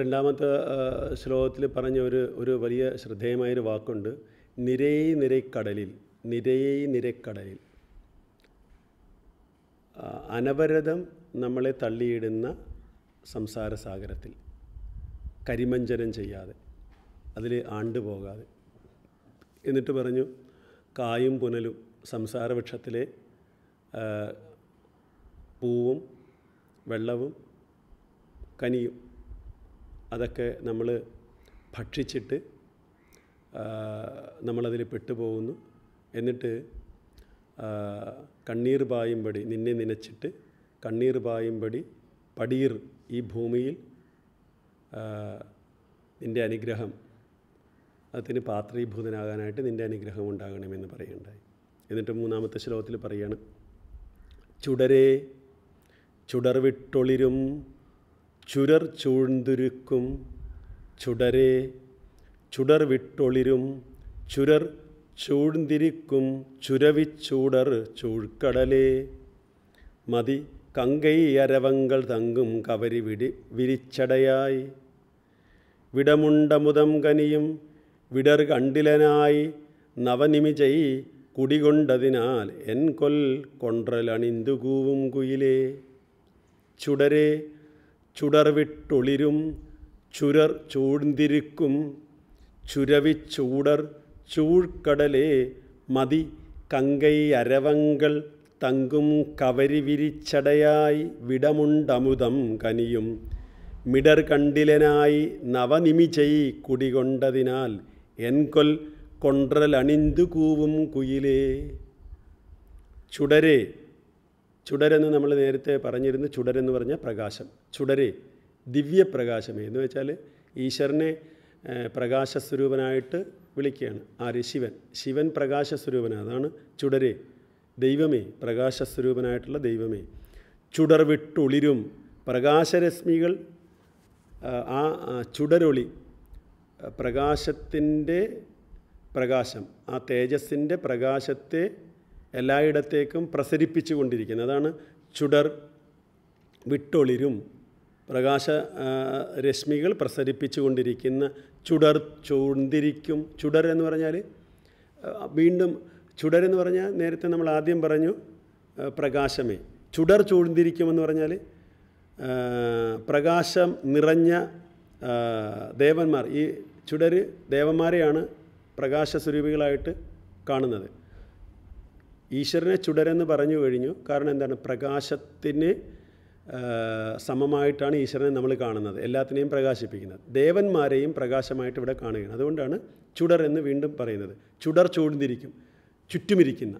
രണ്ടാമത്തെ ശ്ലോകത്തിൽ പറഞ്ഞ ഒരു ഒരു വലിയ ശ്രദ്ധേയമായൊരു വാക്കുണ്ട് നിരയെ നിരക്കടലിൽ നിരയെ നിരക്കടലിൽ അനവരതം നമ്മളെ തള്ളിയിടുന്ന സംസാര സാഗരത്തിൽ കരിമഞ്ചനം ചെയ്യാതെ അതിൽ ആണ്ടുപോകാതെ എന്നിട്ട് പറഞ്ഞു കായും പുനലും സംസാരവൃക്ഷത്തിലെ പൂവും വെള്ളവും കനിയും അതൊക്കെ നമ്മൾ ഭക്ഷിച്ചിട്ട് നമ്മളതിൽ പെട്ടുപോകുന്നു എന്നിട്ട് കണ്ണീർ പായുംപടി നിന്നെ നനച്ചിട്ട് കണ്ണീർ പായുംപടി പടീർ ഈ ഭൂമിയിൽ നിൻ്റെ അനുഗ്രഹം അതിന് പാത്രീഭൂതനാകാനായിട്ട് നിൻ്റെ അനുഗ്രഹം ഉണ്ടാകണമെന്ന് പറയുണ്ടായി എന്നിട്ട് മൂന്നാമത്തെ ശ്ലോകത്തിൽ പറയാണ് ചുടരേ ചുടർവിട്ടൊളിരും ചുരർ ചൂഴ്ന്തുരുക്കും ചുടരേ ചുടർ വിട്ടൊളിരും ചുരർ ചൂഴ്ന്തിരിക്കും ചുരവിച്ചൂടർ ചൂഴ്ക്കടലേ മതി കങ്കൈ അരവങ്ങൾ തങ്കും കവരി വിടി വിരിച്ചടയായി വിടമുണ്ടമുദം കനിയും വിടർ കണ്ടിലനായി നവനിമിചൈ കുടികൊണ്ടതിനാൽ എൻ കൊൽ കൊണ്ടലണിന്തുകൂവും കുയിലേ ചുടരേ ചുടർവിട്ടൊളിരും ചുരർ ചൂഴ്ന്നിരിക്കും ചുരവിച്ചൂടർ ചൂഴ്ക്കടലേ മതി കങ്കൈ അരവങ്കൾ തങ്കും കവരി വിരിച്ചടയായി വിടമുണ്ടമുതം കനിയും മിടർ കണ്ടിലനായി നവനിമിചൈ കുടികൊണ്ടതിനാൽ എൻകൊൽ കൊണ്ട്രലണിന്തു കൂവും കുയിലേ ചുടരേ ചുടരെന്ന് നമ്മൾ നേരത്തെ പറഞ്ഞിരുന്നു ചുടരെന്ന് പറഞ്ഞ പ്രകാശം ചുടരെ ദിവ്യപ്രകാശമേ എന്ന് വെച്ചാൽ ഈശ്വരനെ പ്രകാശസ്വരൂപനായിട്ട് വിളിക്കുകയാണ് ആര് ശിവൻ ശിവൻ പ്രകാശസ്വരൂപനാണ് അതാണ് ചുടരെ ദൈവമേ പ്രകാശസ്വരൂപനായിട്ടുള്ള ദൈവമേ ചുടർ വിട്ടൊളിരും പ്രകാശരശ്മികൾ ആ ചുടരൊളി പ്രകാശത്തിൻ്റെ പ്രകാശം ആ തേജസ്സിൻ്റെ പ്രകാശത്തെ എല്ലായിടത്തേക്കും പ്രസരിപ്പിച്ചു കൊണ്ടിരിക്കുന്നത് അതാണ് ചുടർ വിട്ടൊളിരും പ്രകാശ രശ്മികൾ പ്രസരിപ്പിച്ചു കൊണ്ടിരിക്കുന്ന ചുടർ ചൂണ്ടിരിക്കും ചുടർ എന്ന് പറഞ്ഞാൽ വീണ്ടും ചുടർ എന്ന് പറഞ്ഞാൽ നേരത്തെ നമ്മൾ ആദ്യം പറഞ്ഞു പ്രകാശമേ ചുടർ ചൂണ്ടിരിക്കുമെന്ന് പറഞ്ഞാൽ പ്രകാശം നിറഞ്ഞ ദേവന്മാർ ഈ ചുടർ ദേവന്മാരെയാണ് പ്രകാശ സ്വരൂപികളായിട്ട് കാണുന്നത് ഈശ്വരനെ ചുടരെന്ന് പറഞ്ഞു കഴിഞ്ഞു കാരണം എന്താണ് പ്രകാശത്തിന് സമമായിട്ടാണ് ഈശ്വരനെ നമ്മൾ കാണുന്നത് എല്ലാത്തിനെയും പ്രകാശിപ്പിക്കുന്നത് ദേവന്മാരെയും പ്രകാശമായിട്ട് ഇവിടെ കാണുകയാണ് അതുകൊണ്ടാണ് ചുടർ എന്ന് വീണ്ടും പറയുന്നത് ചുടർ ചൂടിന്തിരിക്കും ചുറ്റുമിരിക്കുന്ന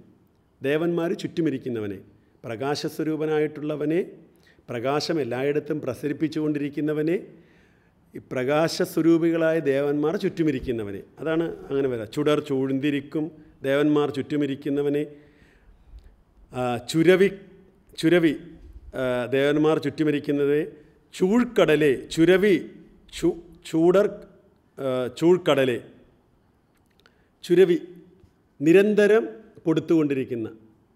ദേവന്മാർ ചുറ്റുമിരിക്കുന്നവനെ പ്രകാശസ്വരൂപനായിട്ടുള്ളവനെ പ്രകാശം എല്ലായിടത്തും പ്രസരിപ്പിച്ചുകൊണ്ടിരിക്കുന്നവനെ പ്രകാശസ്വരൂപികളായ ദേവന്മാർ ചുറ്റുമിരിക്കുന്നവനെ അതാണ് അങ്ങനെ വരാം ചുടർ ചൂഴ്ന്നിരിക്കും ദേവന്മാർ ചുറ്റുമിരിക്കുന്നവനെ ചുരവി ചുരവി ദേവന്മാർ ചുറ്റിമരിക്കുന്നത് ചൂഴ്ക്കടലെ ചുരവി ചു ചൂടർ ചൂഴ്ക്കടലെ ചുരവി നിരന്തരം കൊടുത്തുകൊണ്ടിരിക്കുന്ന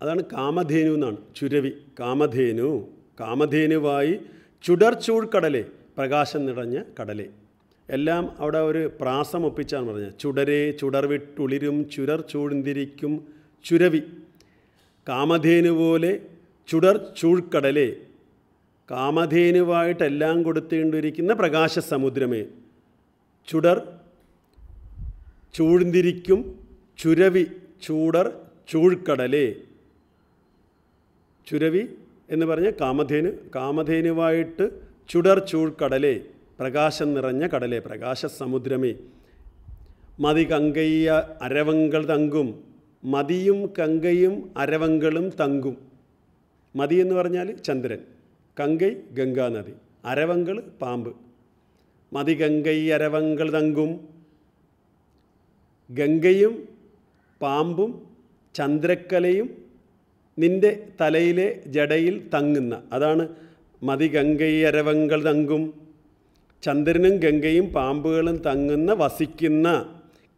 അതാണ് കാമധേനു എന്നാണ് ചുരവി കാമധേനു കാമധേനുവായി ചുടർ ചൂഴ്ക്കടലെ പ്രകാശം നിറഞ്ഞ കടലെ എല്ലാം അവിടെ ഒരു പ്രാസം ഒപ്പിച്ചാണ് പറഞ്ഞത് ചുടരെ ചുടർവിട്ടുളിരും ചുരർ ചൂഴ്ന്നിരിക്കും ചുരവി കാമധേനു പോലെ ചുടർ ചൂഴ്ക്കടലേ കാമധേനുവായിട്ടെല്ലാം കൊടുത്തേണ്ടിരിക്കുന്ന പ്രകാശസമുദ്രമേ ചുടർ ചൂഴ്ന്തിരിക്കും ചുരവി ചൂടർ ചൂഴ്ക്കടലേ ചുരവി എന്ന് പറഞ്ഞ കാമധേനു കാമധേനുവായിട്ട് ചുടർ ചൂഴ്ക്കടലേ പ്രകാശം നിറഞ്ഞ കടലേ പ്രകാശസമുദ്രമേ മതി കങ്കയ്യ അരവങ്കൾ തങ്കും മതിയും കങ്കയും അരവങ്കളും തങ്കും മതി എന്ന് പറഞ്ഞാൽ ചന്ദ്രൻ കങ്കൈ ഗംഗാനദി അരവങ്കൾ പാമ്പ് മതി ഗംഗൈ അരവങ്കൾ തങ്കും ഗംഗയും പാമ്പും ചന്ദ്രക്കലയും നിൻ്റെ തലയിലെ ജടയിൽ തങ്ങുന്ന അതാണ് മതി ഗംഗൈ അരവങ്കൾ തങ്കും ചന്ദ്രനും ഗംഗയും പാമ്പുകളും തങ്ങുന്ന വസിക്കുന്ന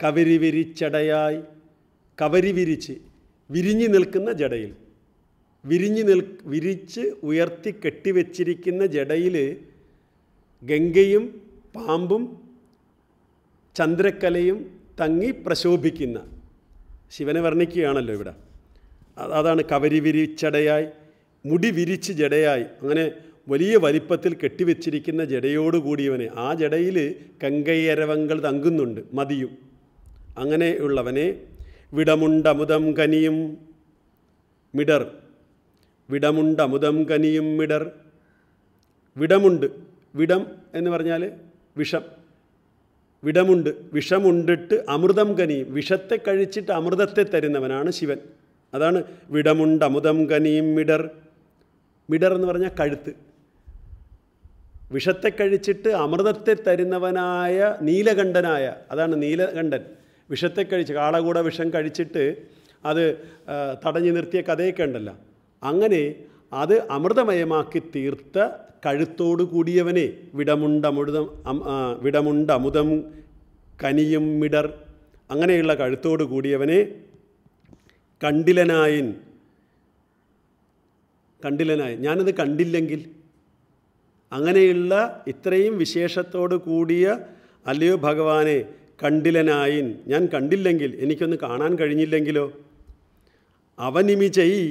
കവിരി വിരിച്ചടയായി കവരി വിരിച്ച് വിരിഞ്ഞു നിൽക്കുന്ന ജടയിൽ വിരിഞ്ഞു നിൽ വിരിച്ച് ഉയർത്തി കെട്ടിവെച്ചിരിക്കുന്ന ജടയിൽ ഗംഗയും പാമ്പും ചന്ദ്രക്കലയും തങ്ങി പ്രശോഭിക്കുന്ന ശിവനെ വർണ്ണിക്കുകയാണല്ലോ ഇവിടെ അതാണ് കവരി വിരിച്ചടയായി മുടി വിരിച്ച് ജടയായി അങ്ങനെ വലിയ വലിപ്പത്തിൽ കെട്ടിവെച്ചിരിക്കുന്ന ജടയോടുകൂടിയവനെ ആ ജടയിൽ കങ്കയരവങ്ങൾ തങ്ങുന്നുണ്ട് മതിയും അങ്ങനെയുള്ളവനെ വിടമുണ്ടമുദം കനിയും മിടർ വിടമുണ്ടമുദം കനിയും മിടർ വിടമുണ്ട് വിടം എന്ന് പറഞ്ഞാൽ വിഷം വിടമുണ്ട് വിഷമുണ്ടിട്ട് അമൃതം കനിയും വിഷത്തെ കഴിച്ചിട്ട് അമൃതത്തെ തരുന്നവനാണ് ശിവൻ അതാണ് വിടമുണ്ട് അമുതം കനിയും മിടർ മിടർ എന്ന് പറഞ്ഞാൽ കഴുത്ത് വിഷത്തെ കഴിച്ചിട്ട് അമൃതത്തെ തരുന്നവനായ നീലകണ്ഠനായ അതാണ് നീലകണ്ഠൻ വിഷത്തെ കഴിച്ച് കാളകൂട വിഷം കഴിച്ചിട്ട് അത് തടഞ്ഞു നിർത്തിയ കഥയൊക്കെ ഉണ്ടല്ലോ അങ്ങനെ അത് അമൃതമയമാക്കി തീർത്ത കഴുത്തോടു കൂടിയവനെ വിടമുണ്ടമുഴുതം വിടമുണ്ട അമുതം കനിയും മിടർ അങ്ങനെയുള്ള കഴുത്തോടു കൂടിയവനെ കണ്ടിലനായൻ കണ്ടിലനായൻ ഞാനത് കണ്ടില്ലെങ്കിൽ അങ്ങനെയുള്ള ഇത്രയും വിശേഷത്തോടു കൂടിയ അല്ലയോ ഭഗവാനെ കണ്ടിലനായിൻ ഞാൻ കണ്ടില്ലെങ്കിൽ എനിക്കൊന്ന് കാണാൻ കഴിഞ്ഞില്ലെങ്കിലോ അവനിമി ചെയ്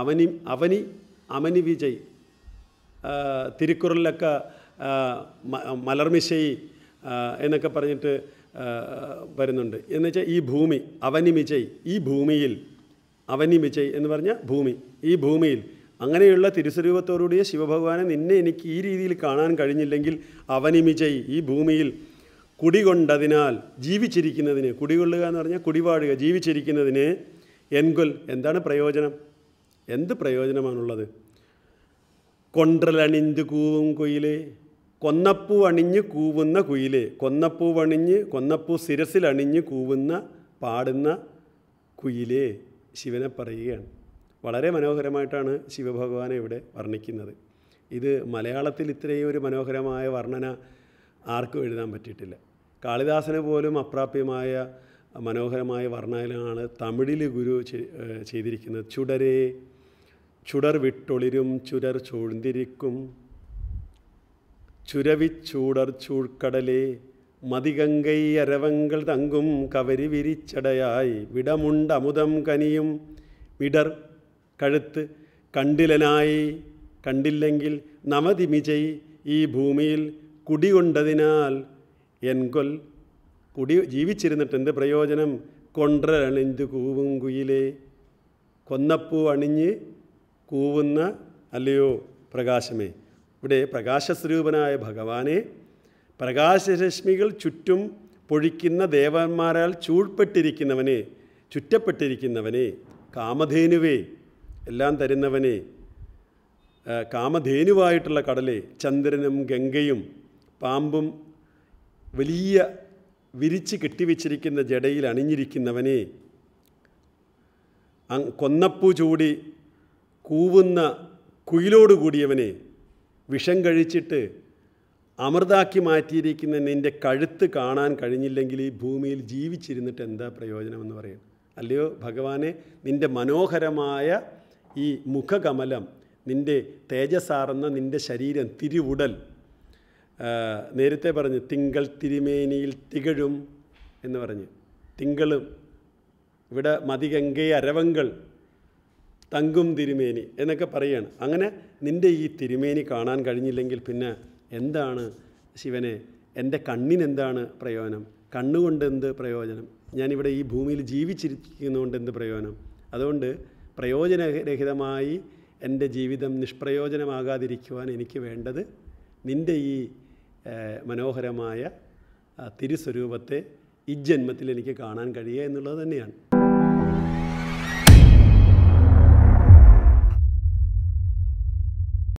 അവനി അവനി അവനി വിജയ് തിരുക്കുറലിലൊക്കെ മലർമിശയി എന്നൊക്കെ പറഞ്ഞിട്ട് വരുന്നുണ്ട് എന്ന് വെച്ചാൽ ഈ ഭൂമി അവനിമിചൈ ഈ ഭൂമിയിൽ അവനിമിചൈ എന്ന് പറഞ്ഞാൽ ഭൂമി ഈ ഭൂമിയിൽ അങ്ങനെയുള്ള തിരുസ്വരൂപത്തോടുകൂടിയ ശിവഭഗവാനെ നിന്നെ എനിക്ക് ഈ രീതിയിൽ കാണാൻ കഴിഞ്ഞില്ലെങ്കിൽ അവനിമിചൈ ഈ ഭൂമിയിൽ കുടികൊണ്ടതിനാൽ ജീവിച്ചിരിക്കുന്നതിന് കുടികൊള്ളുക എന്ന് പറഞ്ഞാൽ കുടിവാഴുക ജീവിച്ചിരിക്കുന്നതിന് എൻകുൽ എന്താണ് പ്രയോജനം എന്ത് പ്രയോജനമാണുള്ളത് കൊണ്ടലണിന്ത് കൂവും കുയിലേ കൊന്നപ്പൂ അണിഞ്ഞ് കൂവുന്ന കുയിലേ കൊന്നപ്പൂ അണിഞ്ഞ് കൊന്നപ്പൂ സിരസിൽ അണിഞ്ഞ് കൂവുന്ന പാടുന്ന കുയിലേ ശിവനെ പറയുകയാണ് വളരെ മനോഹരമായിട്ടാണ് ശിവഭഗവാനെ ഇവിടെ വർണ്ണിക്കുന്നത് ഇത് മലയാളത്തിൽ ഇത്രയും ഒരു മനോഹരമായ വർണ്ണന ആർക്കും എഴുതാൻ പറ്റിയിട്ടില്ല കാളിദാസന് പോലും അപ്രാപ്യമായ മനോഹരമായ വർണ്ണയിലാണ് തമിഴിൽ ഗുരു ചെയ്തിരിക്കുന്നത് ചുടരേ ചുടർ വിട്ടൊളിരും ചുരർ ചുരവി ചുരവിച്ചൂടർ ചൂഴ്ക്കടലേ മതികങ്കൈ അരവങ്ങൾ തങ്കും കവരി വിരിച്ചടയായി വിടമുണ്ട് അമുദം കനിയും വിടർ കഴുത്ത് കണ്ടിലനായി കണ്ടില്ലെങ്കിൽ നവതിമിജൈ ഈ ഭൂമിയിൽ കുടികൊണ്ടതിനാൽ എൻകൊൽ കുടി ജീവിച്ചിരുന്നിട്ട് എന്ത് പ്രയോജനം കൊണ്ടരണിഞ്ചു കൂവും കുയിലേ കൊന്നപ്പൂ അണിഞ്ഞ് കൂവുന്ന അല്ലയോ പ്രകാശമേ ഇവിടെ പ്രകാശസ്വരൂപനായ ഭഗവാനെ പ്രകാശരശ്മികൾ ചുറ്റും പൊഴിക്കുന്ന ദേവന്മാരാൽ ചൂഴ്പ്പെട്ടിരിക്കുന്നവനെ ചുറ്റപ്പെട്ടിരിക്കുന്നവനെ കാമധേനുവേ എല്ലാം തരുന്നവനെ കാമധേനുവായിട്ടുള്ള കടലെ ചന്ദ്രനും ഗംഗയും പാമ്പും വലിയ വിരിച്ച് കെട്ടിവെച്ചിരിക്കുന്ന ജടയിൽ അണിഞ്ഞിരിക്കുന്നവനെ കൊന്നപ്പൂ ചൂടി കൂവുന്ന കുയിലോട് കൂടിയവനെ വിഷം കഴിച്ചിട്ട് അമൃതാക്കി മാറ്റിയിരിക്കുന്ന നിൻ്റെ കഴുത്ത് കാണാൻ കഴിഞ്ഞില്ലെങ്കിൽ ഈ ഭൂമിയിൽ ജീവിച്ചിരുന്നിട്ട് എന്താ പ്രയോജനമെന്ന് പറയും അല്ലയോ ഭഗവാനെ നിൻ്റെ മനോഹരമായ ഈ മുഖകമലം നിൻ്റെ തേജസ്സാർന്ന നിൻ്റെ ശരീരം തിരുവുടൽ നേരത്തെ പറഞ്ഞു തിങ്കൾ തിരുമേനിയിൽ തികഴും എന്ന് പറഞ്ഞു തിങ്കളും ഇവിടെ മതികങ്കേ അരവങ്കൾ തങ്കും തിരുമേനി എന്നൊക്കെ പറയുകയാണ് അങ്ങനെ നിൻ്റെ ഈ തിരുമേനി കാണാൻ കഴിഞ്ഞില്ലെങ്കിൽ പിന്നെ എന്താണ് ശിവനെ എൻ്റെ കണ്ണിനെന്താണ് പ്രയോജനം കണ്ണുകൊണ്ട് എന്ത് പ്രയോജനം ഞാനിവിടെ ഈ ഭൂമിയിൽ ജീവിച്ചിരിക്കുന്നതുകൊണ്ട് എന്ത് പ്രയോജനം അതുകൊണ്ട് പ്രയോജനരഹിതമായി എൻ്റെ ജീവിതം നിഷ്പ്രയോജനമാകാതിരിക്കുവാൻ എനിക്ക് വേണ്ടത് നിൻ്റെ ഈ മനോഹരമായ തിരുസ്വരൂപത്തെ ഇജ്ജന്മത്തിൽ എനിക്ക് കാണാൻ കഴിയുക എന്നുള്ളത് തന്നെയാണ്